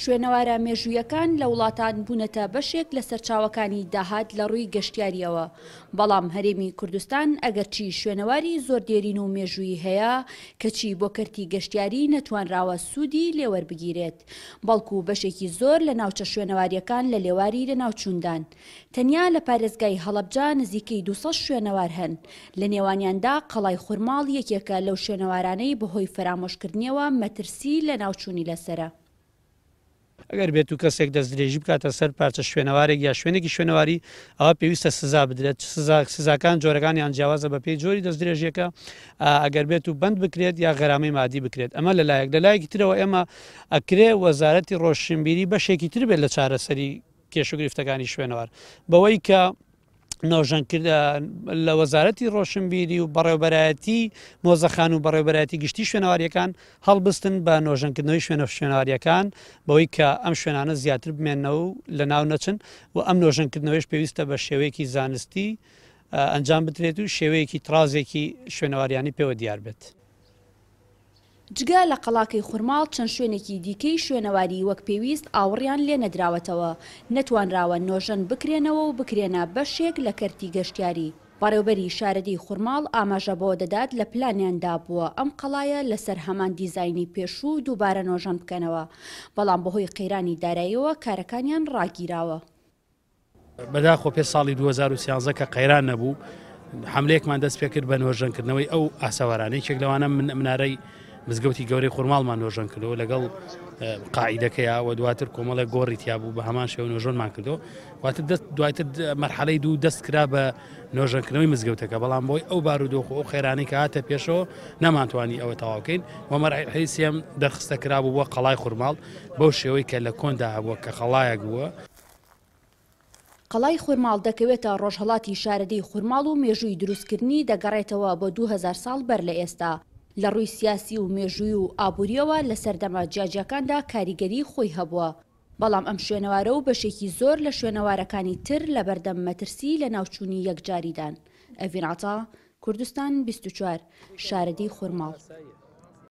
شوێنەوارە مێژوویەکان لە وڵاتان بوونەتە بەشێک لە سەرچاوەکانی داهات لە ڕووی گەشتیاریەوە بەڵام هەرێمی کوردستان ئەگەرچی شوێنەواری زۆر دێرین و مێژووی هەیە کەچی بۆ کردی گەشتیاری نەتوانراوە سوودی لێوەربگیرێت بەڵکو بەشێکی زۆر لە ناوچە شوێنەواریەکان لە لێواری لە ناوچوندان تەنیا لە پارێزگای هەڵەبجا نزیکەی دو شوێنەوار هەن لە نێوانیاندا قەڵای خورماڵ یەکێکە لەو شوێنەوارانەی بەهۆی فرامۆشکردنیەوە مەترسی لە ناوچوونی لەسرە ئەگەر بێت و کەسێک دەست درێژی بکاتە سەر پارچە شوێنەوارێک یا شوێنێکی شوێنەواری ئەوە پێویستە سزا بدرێت سزاکان جۆرەکانیان جیاوازە بە پێی جۆری دەست درێژیەکە ئەگەر بێت و بند بکرێت یا غەرامی مادی بکرێت ئەمە لەلایەک لەلایەکی ترەوە ئێمە ئەکرێ وەزارەتی ڕۆشنبیری بەشێکی تر بێت لە چارەسەری کێشوگرفتەکانی شوێنەوار بەوەی کە نۆژەنکرد لە وەزارەتی ڕۆشنبیری و بەڕێوبەرایەتی مۆزەخان و بەڕێوبەرەتی گشتی شوێنەواریەکان هەڵبستن بە نۆژەنکردنەوەی شوێنە شوێنواریەکان بەوەی کە ئەم شوێنانە زیاتر بمێنەوە لە ناو نەچن و ئەم نۆژەنکردنەوەیش پێویستە بە شێوەیەکی زانستی ئەنجام بترێت و شێوەیەکی ترازێکی شوێنەواریانی پێوە دیار بێت. جگە لە قەڵاکەی خورماڵ چەند شوێنێکی دیکەی شوێنەواری وەک پێویست ئاوڕیان لێ نەدراوەتەوە نەتوانراوە نۆژەن بکرێنەوە و بکرێنە بەشێک لە کەرتی گەشتیاری. بەڕێوبەری شارەدی خورماڵ ئاماژە بۆ دەدات لە پلانیاندا بووە ئەم قەڵایە لەسەر هەمان دیزایانی پێشوو دووبارە نۆژان بکەنەوە بەڵام بەهۆی قەیرانی داراییەوە کارەکانیان ڕاگیراوە بەداخۆ پێ ساڵی 2013 کە قەیران نەبوو حملێکمان دەست پێکرد بە نۆژەنکردنەوەی ئەو ئاساوارانەی چێک لەوانە من منارەی مزگەوتی گەورەی خورماڵمان نۆژەن کردەوە لەگەڵ قاعیدەکەیەوە دواتر کۆمەڵە گۆڕی تیابوو بە هەمان شێو نۆژۆنمان کردەوە واتە دواتر مەرحەلەی دوو دەست کرا بە نۆژەنکردنەوەی مزگەوتەکە بەڵام بۆی ئەو بارودۆخ ئەو خێرانی کە هاتە پێشەوە نەمانتوانی ئەوە تەواوکەین وەمەرحەی سێم دەرخستە کرابوو بۆ قەڵای خورماڵ بەو شێوەی کە لە کۆندا هەبووە کە خەڵایەک بووە قەڵای خورماڵ دەکەوێتە ڕۆژهڵاتی شارەدەی خورماڵ و مێژووی دروستکردنی دەگەڕێتەوە بۆ 2000 ساڵ بەر لە ئێستا لە ڕووی سیاسی و مێژووی و ئابوووریەوە لە سەردەما جیاجەکاندا کاریگەری خۆی هەبووە. بەڵام ئەم شوێنەوارە و بەشێکی زۆر لە شوێنەوارەکانی تر لە بەردەم مەترسی لە ناوچوونی یەکجاریدان. ئەڤینعتا کوردستان 24 شارەدی خورماڵ.